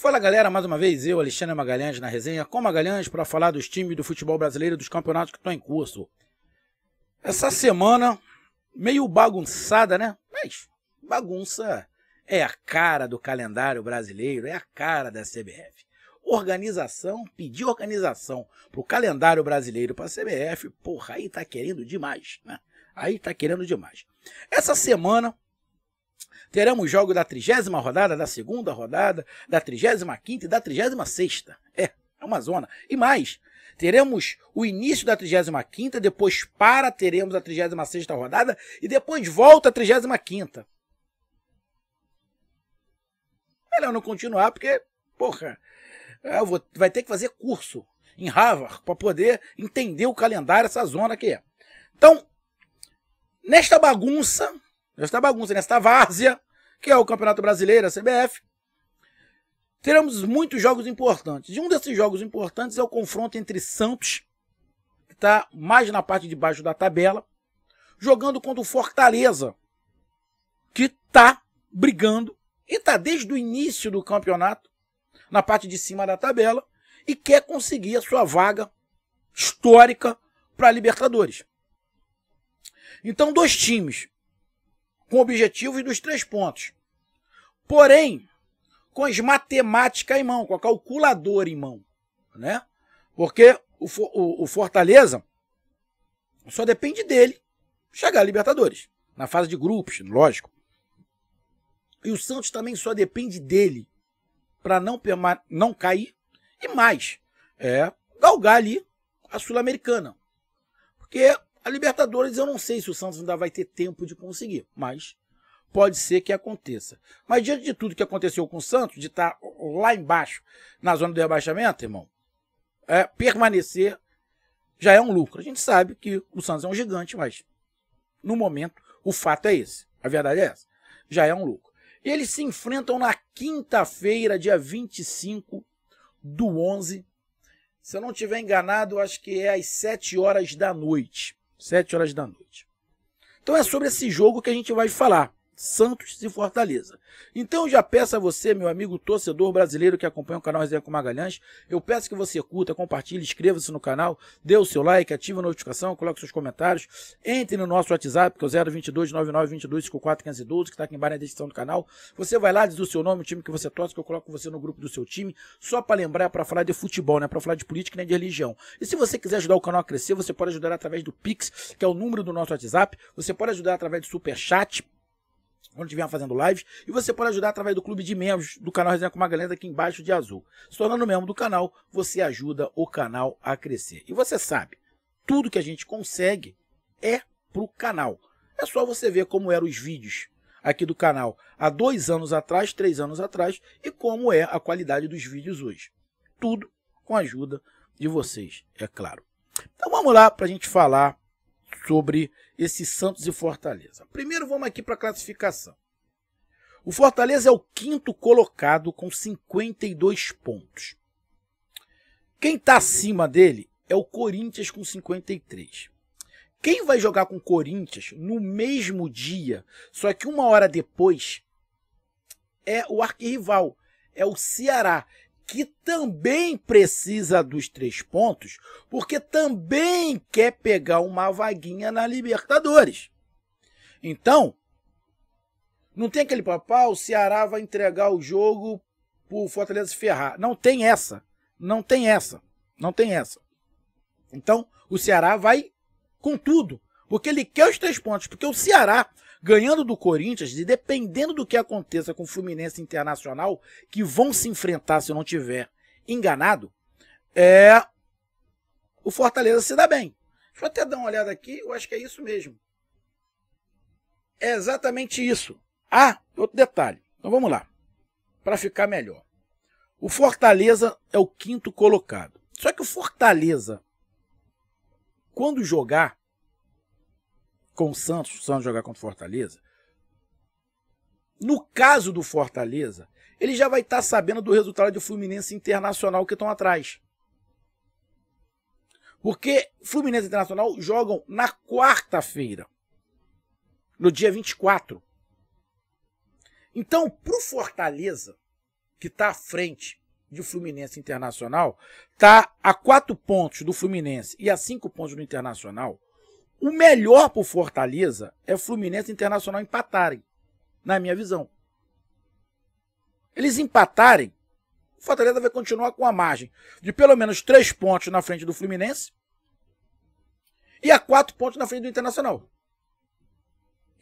Fala galera, mais uma vez eu, Alexandre Magalhães, na resenha com Magalhães para falar dos times do futebol brasileiro dos campeonatos que estão em curso. Essa semana, meio bagunçada, né? Mas bagunça é a cara do calendário brasileiro, é a cara da CBF. Organização, pedir organização pro calendário brasileiro, para a CBF, porra, aí tá querendo demais, né? Aí tá querendo demais. Essa semana, Teremos jogo da trigésima rodada, da segunda rodada, da trigésima quinta e da trigésima sexta. É, é uma zona. E mais, teremos o início da trigésima quinta depois para teremos a trigésima sexta rodada e depois volta a trigésima quinta Melhor não continuar porque, porra, vou, vai ter que fazer curso em Harvard para poder entender o calendário essa zona aqui. É. Então, nesta bagunça, nesta bagunça, nesta né? várzea, que é o Campeonato Brasileiro, a CBF, teremos muitos jogos importantes. E um desses jogos importantes é o confronto entre Santos, que está mais na parte de baixo da tabela, jogando contra o Fortaleza, que está brigando e está desde o início do campeonato, na parte de cima da tabela, e quer conseguir a sua vaga histórica para a Libertadores. Então, dois times com objetivos dos três pontos. Porém, com as matemática em mão, com a calculadora em mão, né? Porque o, o, o Fortaleza só depende dele chegar à Libertadores, na fase de grupos, lógico. E o Santos também só depende dele para não, não cair e mais, é galgar ali a Sul-Americana. Porque a Libertadores eu não sei se o Santos ainda vai ter tempo de conseguir, mas pode ser que aconteça. Mas diante de tudo que aconteceu com o Santos, de estar tá lá embaixo, na zona do rebaixamento, irmão, é, permanecer já é um lucro. A gente sabe que o Santos é um gigante, mas no momento o fato é esse. A verdade é essa. Já é um lucro. E eles se enfrentam na quinta-feira, dia 25 do 11. Se eu não estiver enganado, acho que é às 7 horas da noite sete horas da noite. Então é sobre esse jogo que a gente vai falar. Santos e Fortaleza. Então já peço a você, meu amigo torcedor brasileiro que acompanha o canal Resenha com Magalhães, eu peço que você curta, compartilhe, inscreva-se no canal, dê o seu like, ative a notificação, coloque seus comentários, entre no nosso WhatsApp, que é o 022 9922 512, que está aqui embaixo na descrição do canal. Você vai lá, diz o seu nome, o time que você torce, que eu coloco você no grupo do seu time, só para lembrar, para falar de futebol, né? para falar de política nem né? de religião. E se você quiser ajudar o canal a crescer, você pode ajudar através do Pix, que é o número do nosso WhatsApp, você pode ajudar através do Superchat, quando estiver fazendo lives, e você pode ajudar através do clube de membros do canal Resenha com Magalhães aqui embaixo de azul. Se tornando membro do canal, você ajuda o canal a crescer. E você sabe, tudo que a gente consegue é pro canal. É só você ver como eram os vídeos aqui do canal há dois anos atrás, três anos atrás, e como é a qualidade dos vídeos hoje. Tudo com a ajuda de vocês, é claro. Então vamos lá para a gente falar sobre esse Santos e Fortaleza. Primeiro vamos aqui para a classificação. O Fortaleza é o quinto colocado com 52 pontos. Quem está acima dele é o Corinthians com 53. Quem vai jogar com o Corinthians no mesmo dia, só que uma hora depois, é o arquirrival, é o Ceará, que também precisa dos três pontos, porque também quer pegar uma vaguinha na Libertadores. Então, não tem aquele papo o Ceará vai entregar o jogo para o Fortaleza ferrar. Não tem essa. Não tem essa. Não tem essa. Então, o Ceará vai com tudo, porque ele quer os três pontos, porque o Ceará ganhando do Corinthians e dependendo do que aconteça com o Fluminense Internacional, que vão se enfrentar se não tiver enganado, é o Fortaleza se dá bem. Deixa eu até dar uma olhada aqui, eu acho que é isso mesmo. É exatamente isso. Ah, outro detalhe. Então vamos lá. Para ficar melhor. O Fortaleza é o quinto colocado. Só que o Fortaleza, quando jogar, com o Santos, o Santos jogar contra o Fortaleza, no caso do Fortaleza, ele já vai estar tá sabendo do resultado do Fluminense Internacional que estão atrás. Porque Fluminense Internacional jogam na quarta-feira, no dia 24. Então, para o Fortaleza, que está à frente de Fluminense Internacional, está a quatro pontos do Fluminense e a cinco pontos do Internacional. O melhor para o Fortaleza é Fluminense e Internacional empatarem, na minha visão. Eles empatarem, o Fortaleza vai continuar com a margem de pelo menos três pontos na frente do Fluminense e a quatro pontos na frente do Internacional.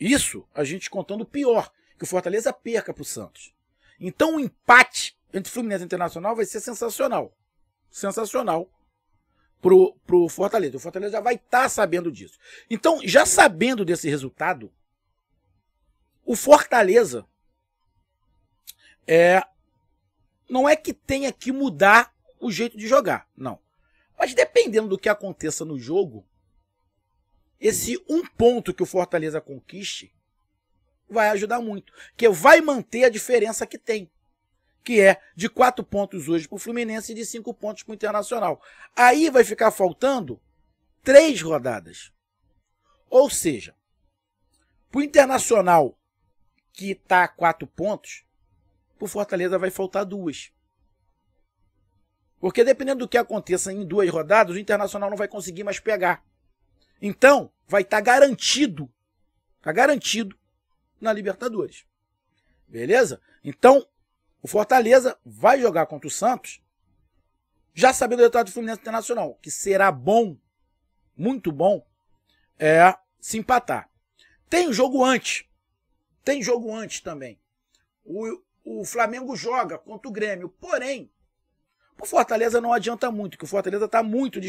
Isso a gente contando o pior, que o Fortaleza perca para o Santos. Então o empate entre Fluminense e Internacional vai ser sensacional. Sensacional pro, pro Fortaleza. O Fortaleza já vai estar tá sabendo disso. Então, já sabendo desse resultado, o Fortaleza é não é que tenha que mudar o jeito de jogar, não. Mas dependendo do que aconteça no jogo, esse um ponto que o Fortaleza conquiste vai ajudar muito, que vai manter a diferença que tem que é de quatro pontos hoje para o Fluminense e de cinco pontos para o Internacional. Aí vai ficar faltando três rodadas. Ou seja, para o Internacional, que está a quatro pontos, para o Fortaleza vai faltar duas. Porque dependendo do que aconteça em duas rodadas, o Internacional não vai conseguir mais pegar. Então, vai estar tá garantido, está garantido na Libertadores. Beleza? Então, o Fortaleza vai jogar contra o Santos, já sabendo o resultado do Fluminense Internacional, que será bom, muito bom, é se empatar. Tem jogo antes. Tem jogo antes também. O, o Flamengo joga contra o Grêmio. Porém, o Fortaleza não adianta muito, que o Fortaleza está muito,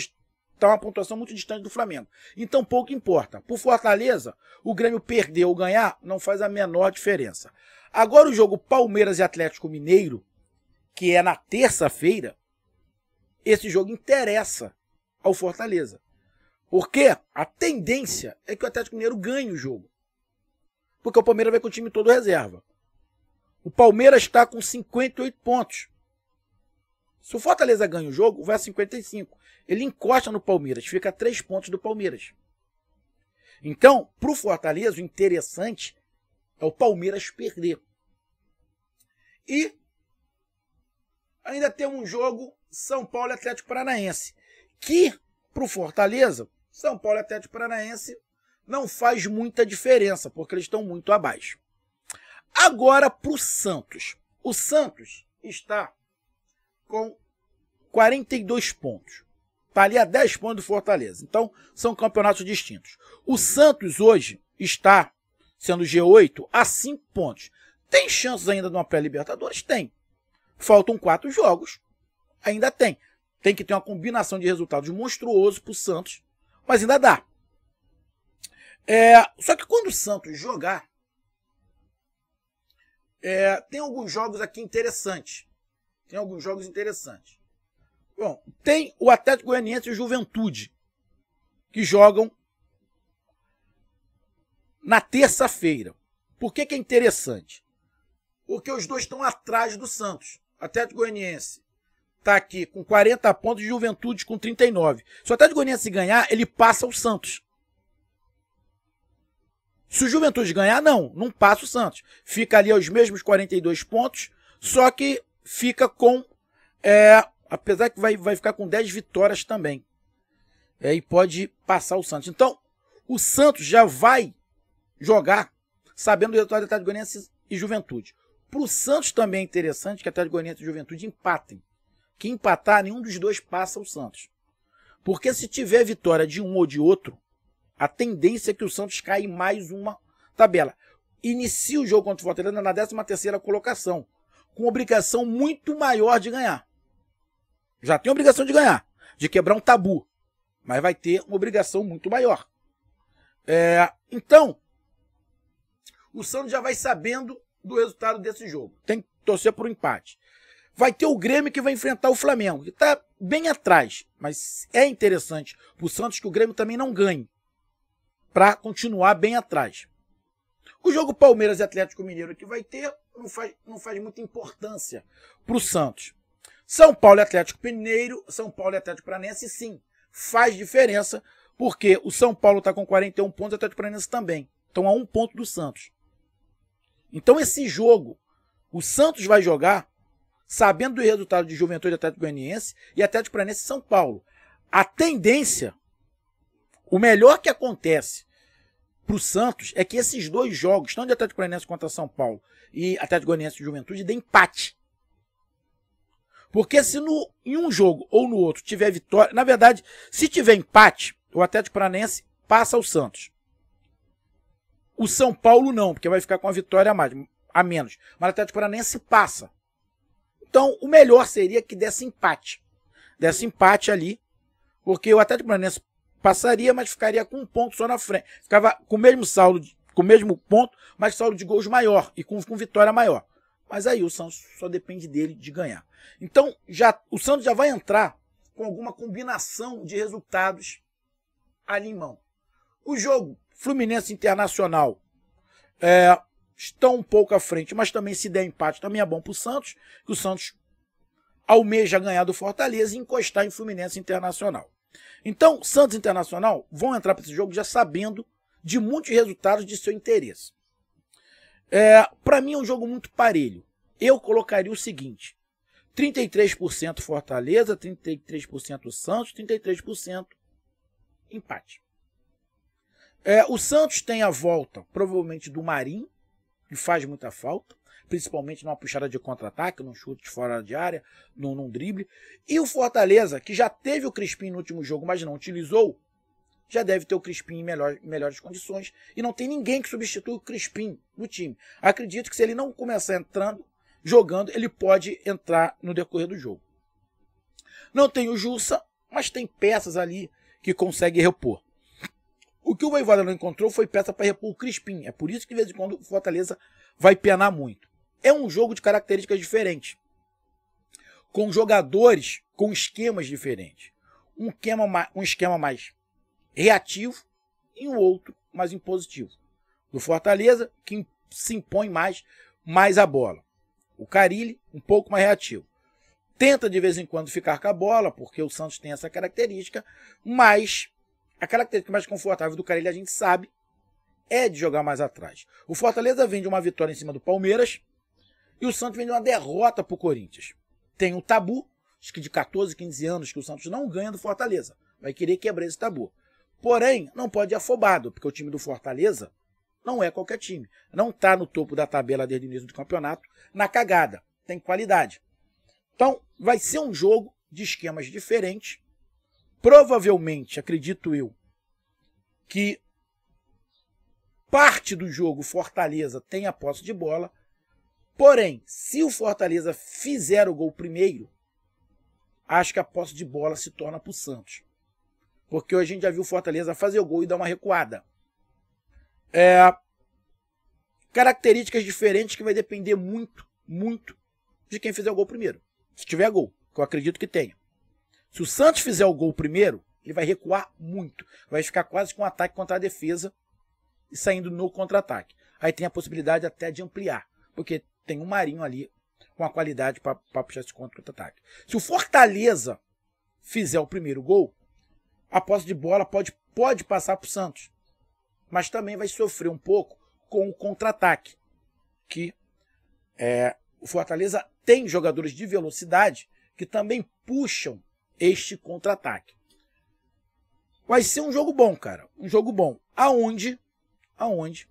Está uma pontuação muito distante do Flamengo. Então pouco importa. Por Fortaleza, o Grêmio perder ou ganhar não faz a menor diferença. Agora o jogo Palmeiras e Atlético Mineiro, que é na terça-feira, esse jogo interessa ao Fortaleza. Porque a tendência é que o Atlético Mineiro ganhe o jogo. Porque o Palmeiras vai com o time todo reserva. O Palmeiras está com 58 pontos. Se o Fortaleza ganha o jogo, vai a 55. Ele encosta no Palmeiras, fica a 3 pontos do Palmeiras. Então, para o Fortaleza, o interessante é o Palmeiras perder. E ainda tem um jogo São Paulo Atlético Paranaense, que para o Fortaleza, São Paulo Atlético Paranaense não faz muita diferença, porque eles estão muito abaixo. Agora para o Santos. O Santos está com 42 pontos. Está ali a 10 pontos do Fortaleza. Então, são campeonatos distintos. O Santos hoje está sendo G8 a 5 pontos. Tem chances ainda de uma pré-Libertadores? Tem. Faltam 4 jogos. Ainda tem. Tem que ter uma combinação de resultados monstruoso para o Santos, mas ainda dá. É, só que quando o Santos jogar, é, tem alguns jogos aqui interessantes. Tem alguns jogos interessantes. Bom, tem o Atlético Goianiense e o Juventude, que jogam na terça-feira. Por que, que é interessante? Porque os dois estão atrás do Santos. O Atlético Goianiense está aqui com 40 pontos e Juventude com 39. Se o Atlético Goianiense ganhar, ele passa o Santos. Se o Juventude ganhar, não, não passa o Santos. Fica ali aos mesmos 42 pontos, só que fica com. É, apesar que vai, vai ficar com 10 vitórias também. É, e pode passar o Santos. Então, o Santos já vai jogar sabendo o resultado do Atlético e Juventude. Para o Santos também é interessante que Atlético Goianiense e Juventude empatem. Que empatar, nenhum dos dois passa o Santos. Porque se tiver vitória de um ou de outro, a tendência é que o Santos caia em mais uma tabela. Inicia o jogo contra o Fortaleza na 13 terceira colocação com obrigação muito maior de ganhar. Já tem obrigação de ganhar, de quebrar um tabu, mas vai ter uma obrigação muito maior. É, então, o Santos já vai sabendo do resultado desse jogo. Tem que torcer por um empate. Vai ter o Grêmio que vai enfrentar o Flamengo, que está bem atrás, mas é interessante para o Santos que o Grêmio também não ganhe para continuar bem atrás. O jogo Palmeiras e Atlético Mineiro que vai ter não faz, não faz muita importância para o Santos. São Paulo e Atlético Mineiro, São Paulo e Atlético Paranense, sim, faz diferença, porque o São Paulo está com 41 pontos e o Atlético Paranense também. Estão a um ponto do Santos. Então esse jogo, o Santos vai jogar sabendo do resultado de Juventude Atlético Goianiense e Atlético Paranense e São Paulo. A tendência, o melhor que acontece para o Santos é que esses dois jogos, tanto de Atlético Goianiense contra São Paulo e Atlético Goianiense de Juventude, dê empate. Porque se no, em um jogo ou no outro tiver vitória, na verdade, se tiver empate, o Atlético Paranense passa o Santos. O São Paulo não, porque vai ficar com a vitória a, mais, a menos. Mas o Atlético Paranense passa. Então, o melhor seria que desse empate. Desse empate ali, porque o Atlético Paranense passaria, mas ficaria com um ponto só na frente. Ficava com o mesmo saldo, com o mesmo ponto, mas saldo de gols maior e com, com vitória maior. Mas aí o Santos só depende dele de ganhar. Então já o Santos já vai entrar com alguma combinação de resultados ali em mão. O jogo Fluminense Internacional é, estão um pouco à frente, mas também se der empate também é bom para o Santos, que o Santos almeja ganhar do Fortaleza e encostar em Fluminense Internacional. Então, Santos Internacional vão entrar para esse jogo já sabendo de muitos resultados de seu interesse. É, para mim é um jogo muito parelho. Eu colocaria o seguinte: 33% Fortaleza, 33% Santos, 33% empate. É, o Santos tem a volta, provavelmente, do Marinho, que faz muita falta principalmente numa puxada de contra-ataque, num chute fora de área, num, num drible. E o Fortaleza, que já teve o Crispim no último jogo, mas não utilizou, já deve ter o Crispim em melhor, melhores condições. E não tem ninguém que substitua o Crispim no time. Acredito que se ele não começar entrando, jogando, ele pode entrar no decorrer do jogo. Não tem o Jussa, mas tem peças ali que consegue repor. O que o Voivoda não encontrou foi peça para repor o Crispim. É por isso que de vez em quando o Fortaleza vai penar muito é um jogo de características diferentes, com jogadores com esquemas diferentes. Um esquema mais, um esquema mais reativo e o um outro mais impositivo. Do Fortaleza, que se impõe mais, mais a bola. O Carilli, um pouco mais reativo. Tenta de vez em quando ficar com a bola, porque o Santos tem essa característica, mas a característica mais confortável do Carilli, a gente sabe, é de jogar mais atrás. O Fortaleza vem de uma vitória em cima do Palmeiras, e o Santos vem de uma derrota para o Corinthians. Tem um tabu, acho que de 14, 15 anos, que o Santos não ganha do Fortaleza. Vai querer quebrar esse tabu. Porém, não pode ir afobado, porque o time do Fortaleza não é qualquer time. Não está no topo da tabela desde o início do campeonato, na cagada. Tem qualidade. Então, vai ser um jogo de esquemas diferentes. Provavelmente, acredito eu, que parte do jogo Fortaleza tem a posse de bola, Porém, se o Fortaleza fizer o gol primeiro, acho que a posse de bola se torna para o Santos. Porque hoje a gente já viu o Fortaleza fazer o gol e dar uma recuada. É, características diferentes que vai depender muito, muito de quem fizer o gol primeiro. Se tiver gol, que eu acredito que tenha. Se o Santos fizer o gol primeiro, ele vai recuar muito. Vai ficar quase com um ataque contra a defesa e saindo no contra-ataque. Aí tem a possibilidade até de ampliar. Porque tem um Marinho ali com a qualidade para puxar esse contra-ataque. Se o Fortaleza fizer o primeiro gol, a posse de bola pode, pode passar para o Santos. Mas também vai sofrer um pouco com o contra-ataque. Que é, o Fortaleza tem jogadores de velocidade que também puxam este contra-ataque. Vai ser um jogo bom, cara. Um jogo bom. Aonde? Aonde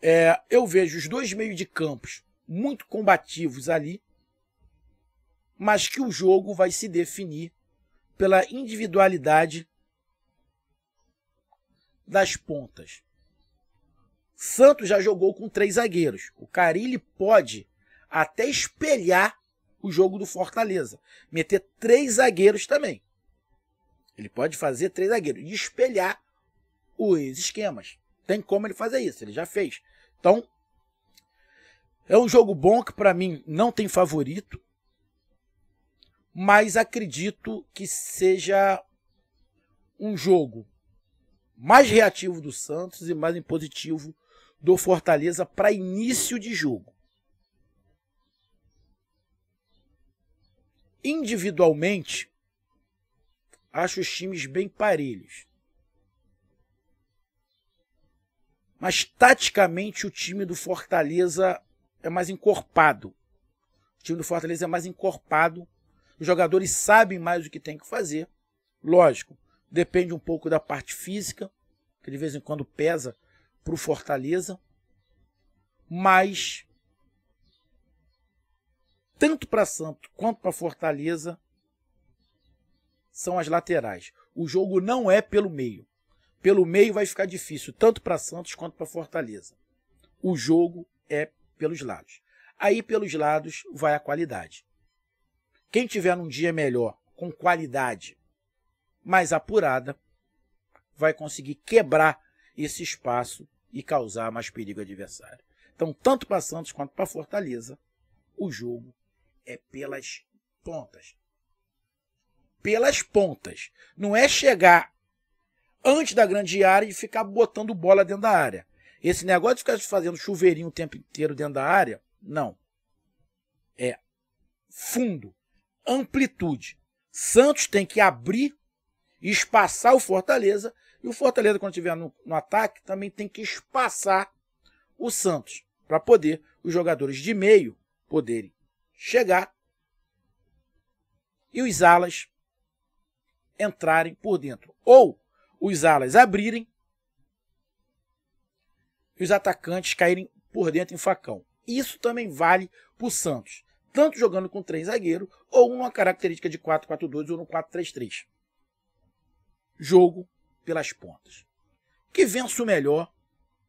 é, eu vejo os dois meios de campos muito combativos ali, mas que o jogo vai se definir pela individualidade das pontas. Santos já jogou com três zagueiros. O Carille pode até espelhar o jogo do Fortaleza, meter três zagueiros também. Ele pode fazer três zagueiros e espelhar os esquemas tem como ele fazer isso, ele já fez. Então, é um jogo bom que para mim não tem favorito, mas acredito que seja um jogo mais reativo do Santos e mais impositivo do Fortaleza para início de jogo. Individualmente, acho os times bem parelhos. Mas taticamente o time do Fortaleza é mais encorpado. O time do Fortaleza é mais encorpado. Os jogadores sabem mais o que tem que fazer. Lógico, depende um pouco da parte física, que de vez em quando pesa para o Fortaleza. Mas, tanto para Santos quanto para Fortaleza, são as laterais. O jogo não é pelo meio. Pelo meio vai ficar difícil, tanto para Santos quanto para Fortaleza. O jogo é pelos lados. Aí pelos lados vai a qualidade. Quem tiver num dia melhor, com qualidade mais apurada, vai conseguir quebrar esse espaço e causar mais perigo ao adversário. Então, tanto para Santos quanto para Fortaleza, o jogo é pelas pontas. Pelas pontas. Não é chegar antes da grande área e ficar botando bola dentro da área. Esse negócio de ficar fazendo chuveirinho o tempo inteiro dentro da área, não. É fundo, amplitude. Santos tem que abrir, espaçar o Fortaleza, e o Fortaleza, quando estiver no, no ataque, também tem que espaçar o Santos, para poder os jogadores de meio poderem chegar e os alas entrarem por dentro. Ou os alas abrirem e os atacantes caírem por dentro em facão. Isso também vale para o Santos, tanto jogando com três zagueiros ou numa característica de 4-4-2 ou no 4-3-3. Jogo pelas pontas. Que vença o melhor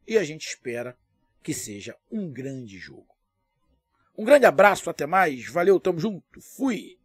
e a gente espera que seja um grande jogo. Um grande abraço, até mais, valeu, tamo junto, fui!